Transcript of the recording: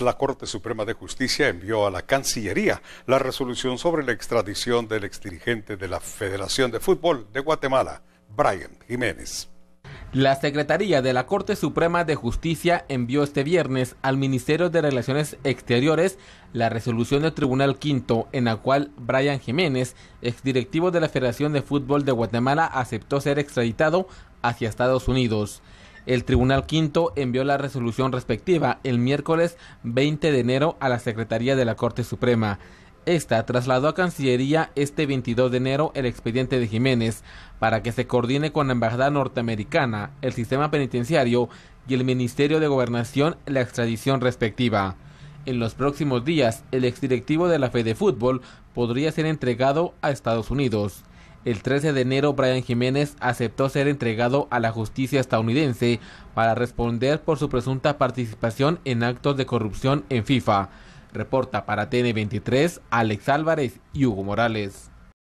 la Corte Suprema de Justicia envió a la Cancillería la resolución sobre la extradición del exdirigente de la Federación de Fútbol de Guatemala, Brian Jiménez. La Secretaría de la Corte Suprema de Justicia envió este viernes al Ministerio de Relaciones Exteriores la resolución del Tribunal Quinto en la cual Brian Jiménez, exdirectivo de la Federación de Fútbol de Guatemala, aceptó ser extraditado hacia Estados Unidos. El Tribunal V envió la resolución respectiva el miércoles 20 de enero a la Secretaría de la Corte Suprema. Esta trasladó a Cancillería este 22 de enero el expediente de Jiménez para que se coordine con la Embajada norteamericana, el sistema penitenciario y el Ministerio de Gobernación la extradición respectiva. En los próximos días, el exdirectivo de la de Fútbol podría ser entregado a Estados Unidos el 13 de enero Brian Jiménez aceptó ser entregado a la justicia estadounidense para responder por su presunta participación en actos de corrupción en FIFA. Reporta para TN23 Alex Álvarez y Hugo Morales.